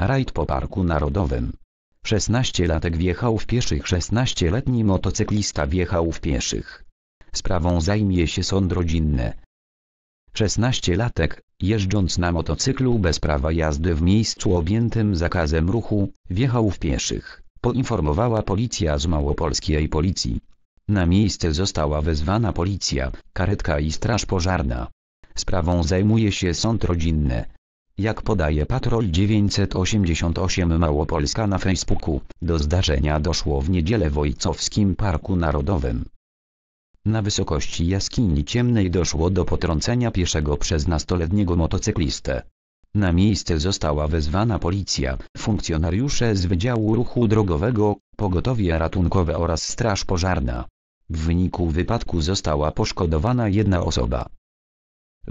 Rajd po Parku Narodowym. 16-latek wjechał w pieszych 16-letni motocyklista wjechał w pieszych. Sprawą zajmie się sąd rodzinny. 16-latek, jeżdżąc na motocyklu bez prawa jazdy w miejscu objętym zakazem ruchu, wjechał w pieszych, poinformowała policja z małopolskiej policji. Na miejsce została wezwana policja, karetka i straż pożarna. Sprawą zajmuje się sąd rodzinny. Jak podaje Patrol 988 Małopolska na Facebooku, do zdarzenia doszło w niedzielę w Ojcowskim Parku Narodowym. Na wysokości jaskini ciemnej doszło do potrącenia pieszego przez nastoletniego motocyklistę. Na miejsce została wezwana policja, funkcjonariusze z Wydziału Ruchu Drogowego, Pogotowie Ratunkowe oraz Straż Pożarna. W wyniku wypadku została poszkodowana jedna osoba.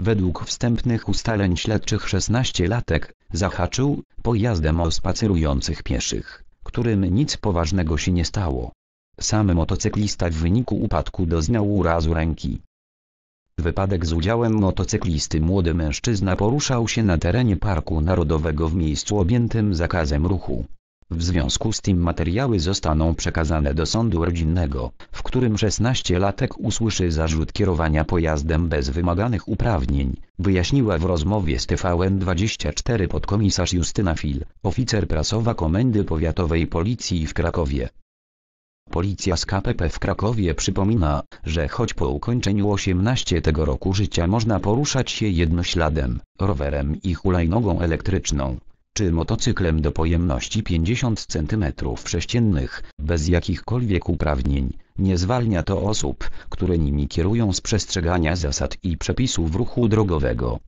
Według wstępnych ustaleń śledczych 16-latek zahaczył pojazdem o spacerujących pieszych, którym nic poważnego się nie stało. Sam motocyklista w wyniku upadku doznał urazu ręki. Wypadek z udziałem motocyklisty młody mężczyzna poruszał się na terenie Parku Narodowego w miejscu objętym zakazem ruchu. W związku z tym materiały zostaną przekazane do sądu rodzinnego, w którym 16-latek usłyszy zarzut kierowania pojazdem bez wymaganych uprawnień, wyjaśniła w rozmowie z TVN24 podkomisarz Justyna Fil, oficer prasowa Komendy Powiatowej Policji w Krakowie. Policja z KPP w Krakowie przypomina, że choć po ukończeniu 18 tego roku życia można poruszać się jednośladem, rowerem i hulajnogą elektryczną, czy motocyklem do pojemności 50 cm sześciennych, bez jakichkolwiek uprawnień, nie zwalnia to osób, które nimi kierują z przestrzegania zasad i przepisów ruchu drogowego